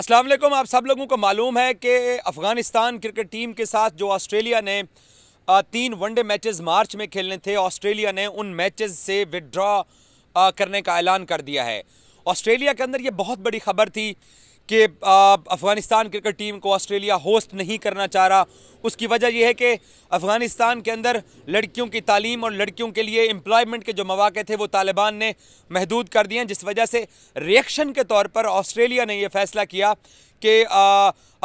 अस्सलाम वालेकुम आप सब लोगों को मालूम है कि अफ़गानिस्तान क्रिकेट टीम के साथ जो ऑस्ट्रेलिया ने तीन वनडे मैचेस मार्च में खेलने थे ऑस्ट्रेलिया ने उन मैचेस से विदड्रॉ करने का ऐलान कर दिया है ऑस्ट्रेलिया के अंदर ये बहुत बड़ी खबर थी कि अफ़गानिस्तान क्रिकेट टीम को ऑस्ट्रेलिया होस्ट नहीं करना चाह रहा उसकी वजह यह है कि अफ़गानिस्तान के अंदर लड़कियों की तालीम और लड़कियों के लिए एम्प्लॉयमेंट के जो मौाक़े थे वो तालिबान ने महदूद कर दिए जिस वजह से रिएक्शन के तौर पर ऑस्ट्रेलिया ने यह फ़ैसला किया कि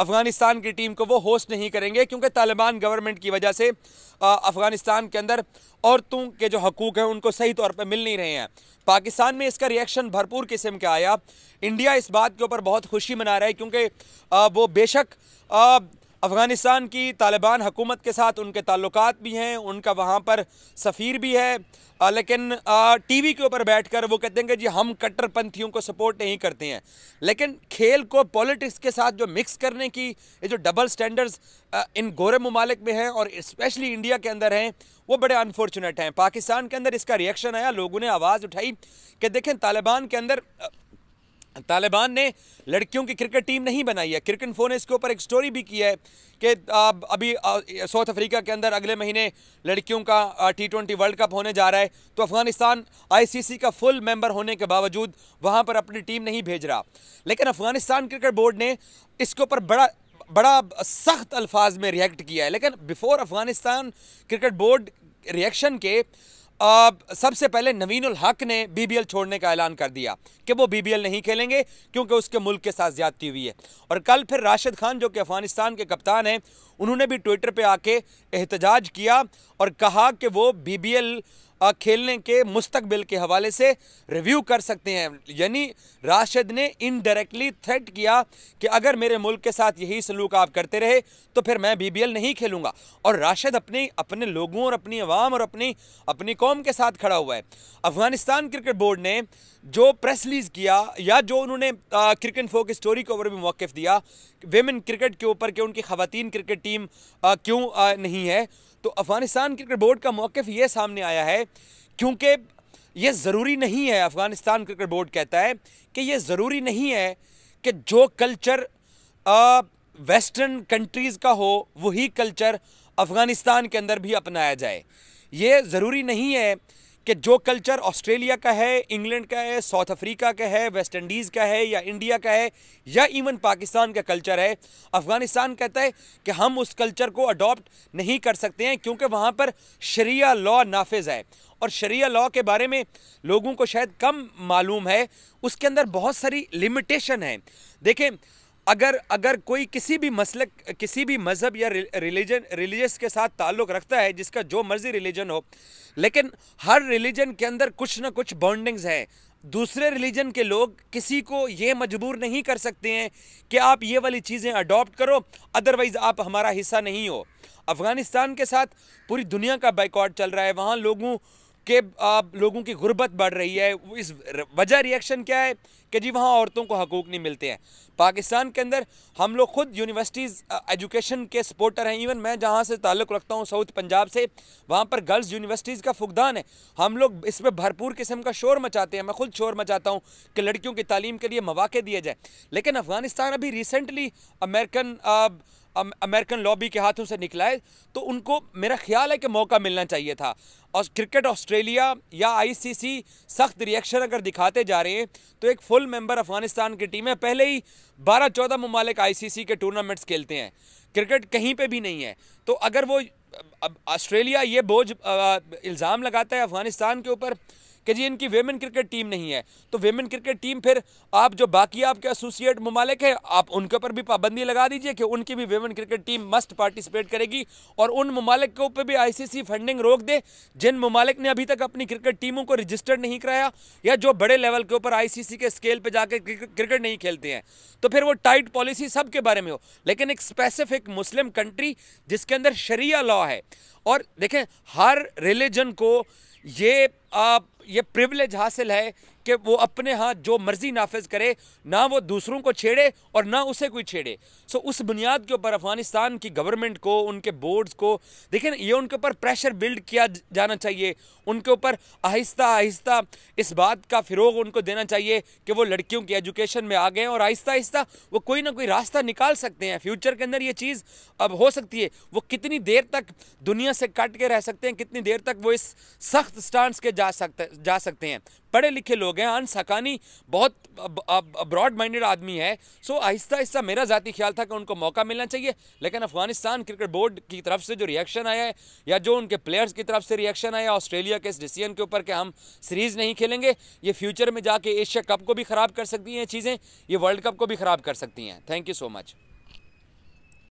अफगानिस्तान की टीम को वो होस्ट नहीं करेंगे क्योंकि तालिबान गवर्नमेंट की वजह से अफगानिस्तान के अंदर औरतों के जो हकूक़ हैं उनको सही तौर पर मिल नहीं रहे हैं पाकिस्तान में इसका रिएक्शन भरपूर किस्म का आया इंडिया इस बात के ऊपर बहुत खुशी मना रहा है क्योंकि वो बेशक अफ़गानिस्तान की तालिबान हुकूमत के साथ उनके ताल्लुक भी हैं उनका वहाँ पर सफ़ीर भी है आ, लेकिन टी वी के ऊपर बैठ कर वो कहते हैं कि जी हम कट्टरपंथियों को सपोर्ट नहीं करते हैं लेकिन खेल को पॉलिटिक्स के साथ जो मिक्स करने की ये जो डबल स्टैंडर्ड्स इन गोरे ममालिक में हैं और इस्पेशली इंडिया के अंदर हैं वो बड़े अनफॉर्चुनेट हैं पाकिस्तान के अंदर इसका रिएक्शन आया लोगों ने आवाज़ उठाई कि देखें तालिबान के अंदर तालिबान ने लड़कियों की क्रिकेट टीम नहीं बनाई है क्रिकेट फोन ने इसके ऊपर एक स्टोरी भी की है कि अभी साउथ अफ्रीका के अंदर अगले महीने लड़कियों का टी ट्वेंटी वर्ल्ड कप होने जा रहा है तो अफगानिस्तान आईसीसी का फुल मेंबर होने के बावजूद वहां पर अपनी टीम नहीं भेज रहा लेकिन अफगानिस्तान क्रिकेट बोर्ड ने इसके ऊपर बड़ा बड़ा सख्त अल्फाज में रिएक्ट किया है लेकिन before Afghanistan cricket board reaction के सबसे पहले नवीन हक ने बीबीएल छोड़ने का ऐलान कर दिया कि वो बीबीएल नहीं खेलेंगे क्योंकि उसके मुल्क के साथ ज्यादती हुई है और कल फिर राशिद खान जो कि अफगानिस्तान के कप्तान हैं उन्होंने भी ट्विटर पे आके एहतजाज किया और कहा कि वो बीबीएल खेलने के मुस्तबिल के हवाले से रिव्यू कर सकते हैं यानी राशिद ने इनडायरेक्टली थ्रेट किया कि अगर मेरे मुल्क के साथ यही सलूक आप करते रहे तो फिर मैं बीबीएल नहीं खेलूंगा और राशिद अपने अपने लोगों और अपनी आवाम और अपनी अपनी कौम के साथ खड़ा हुआ है अफगानिस्तान क्रिकेट बोर्ड ने जो प्रेस रिलीज़ किया या जो उन्होंने क्रिकेट फोक स्टोरी के ऊपर भी मौक़ दिया वेमेन क्रिकेट के ऊपर कि उनकी ख़वान क्रिकेट टीम क्यों नहीं है तो अफ़गानिस्तान क्रिकेट बोर्ड का मौक़ ये सामने आया है क्योंकि ये ज़रूरी नहीं है अफ़गानिस्तान क्रिकेट बोर्ड कहता है कि ये ज़रूरी नहीं है कि जो कल्चर वेस्टर्न कंट्रीज़ का हो वही कल्चर अफ़गानिस्तान के अंदर भी अपनाया जाए ये ज़रूरी नहीं है कि जो कल्चर ऑस्ट्रेलिया का है इंग्लैंड का है साउथ अफ्रीका का है वेस्ट इंडीज़ का है या इंडिया का है या इवन पाकिस्तान का कल्चर है अफ़गानिस्तान कहता है कि हम उस कल्चर को अडॉप्ट नहीं कर सकते हैं क्योंकि वहाँ पर शरिया लॉ नाफिज है और शरिया लॉ के बारे में लोगों को शायद कम मालूम है उसके अंदर बहुत सारी लिमिटेशन है देखें अगर अगर कोई किसी भी मसल किसी भी मज़हब या रिलीजन रिलीजस के साथ ताल्लुक़ रखता है जिसका जो मर्ज़ी रिलीजन हो लेकिन हर रिलीजन के अंदर कुछ ना कुछ बॉन्डिंग्स हैं दूसरे रिलीजन के लोग किसी को ये मजबूर नहीं कर सकते हैं कि आप ये वाली चीज़ें अडोप्ट करो अदरवाइज़ आप हमारा हिस्सा नहीं हो अफ़गानिस्तान के साथ पूरी दुनिया का बाइकआउट चल रहा है वहाँ लोगों कि लोगों की गुर्बत बढ़ रही है इस वजह रिएक्शन क्या है कि जी वहाँ औरतों को हकूक़ नहीं मिलते हैं पाकिस्तान के अंदर हम लोग ख़ुद यूनिवर्सिटीज़ एजुकेशन के सपोर्टर हैं इवन मैं जहाँ से ताल्लुक़ रखता हूँ साउथ पंजाब से वहाँ पर गर्ल्स यूनिवर्सिटीज़ का फुकदान है हम लोग इस पर भरपूर किस्म का शोर मचाते हैं मैं खुद शोर मचाता हूँ कि लड़कियों की तालीम के लिए मौाक़े दिए जाएँ लेकिन अफ़गानिस्तान अभी रिसेंटली अमेरिकन अमेरिकन लॉबी के हाथों से निकला है तो उनको मेरा ख्याल है कि मौका मिलना चाहिए था और क्रिकेट ऑस्ट्रेलिया या आईसीसी सख्त रिएक्शन अगर दिखाते जा रहे हैं तो एक फुल मेंबर अफगानिस्तान की टीम है पहले ही 12-14 ममालिक आईसीसी के टूर्नामेंट्स खेलते हैं क्रिकेट कहीं पे भी नहीं है तो अगर वो ऑस्ट्रेलिया ये बोझ इल्ज़ाम लगाता है अफगानिस्तान के ऊपर कि जी इनकी वेमेन क्रिकेट टीम नहीं है तो वेमेन क्रिकेट टीम फिर आप जो बाकी आपके एसोसिएट ममालिक है आप उनके ऊपर भी पाबंदी लगा दीजिए कि उनकी भी women cricket team must participate करेगी और उन ममालिक के ऊपर भी आईसीसी फंडिंग रोक दे जिन ममालिक ने अभी तक अपनी क्रिकेट टीमों को रजिस्टर्ड नहीं कराया या जो बड़े लेवल के ऊपर आई के स्केल पर जाकर क्रिकेट नहीं खेलते हैं तो फिर वो टाइट पॉलिसी सब बारे में हो लेकिन एक स्पेसिफिक मुस्लिम कंट्री जिसके अंदर शरिया लॉ है और देखें हर रिलीजन को ये आप ये प्रिवलेज हासिल है कि वो अपने हाथ जो मर्ज़ी नाफज करे ना वो दूसरों को छेड़े और ना उसे कोई छेड़े सो उस बुनियाद के ऊपर अफगानिस्तान की गवर्नमेंट को उनके बोर्ड्स को देखें ये उनके ऊपर प्रेशर बिल्ड किया जाना चाहिए उनके ऊपर आहिस्ता आहिस्ता इस बात का फ़िरोग उनको देना चाहिए कि वो लड़कियों की एजुकेशन में आ गए और आहिस्ता आहिस्ता वो कोई ना कोई रास्ता निकाल सकते हैं फ्यूचर के अंदर ये चीज़ अब हो सकती है वो कितनी देर तक दुनिया से कट के रह सकते हैं कितनी देर तक वो इस सख्त स्टांस के जा सकते जा सकते हैं पढ़े लिखे लोग लोग हैं अनसकानी बहुत ब्रॉड माइंडेड आदमी है सो आहिस्ता आहिस्ता मेरा ज़ाती ख्याल था कि उनको मौका मिलना चाहिए लेकिन अफगानिस्तान क्रिकेट बोर्ड की तरफ से जो रिएक्शन आया है या जो उनके प्लेयर्स की तरफ से रिएक्शन आया ऑस्ट्रेलिया के इस डिसीजन के ऊपर कि हम सीरीज़ नहीं खेलेंगे ये फ्यूचर में जाके एशिया कप को भी ख़राब कर सकती हैं चीज़ें ये वर्ल्ड कप को भी ख़राब कर सकती हैं थैंक यू सो मच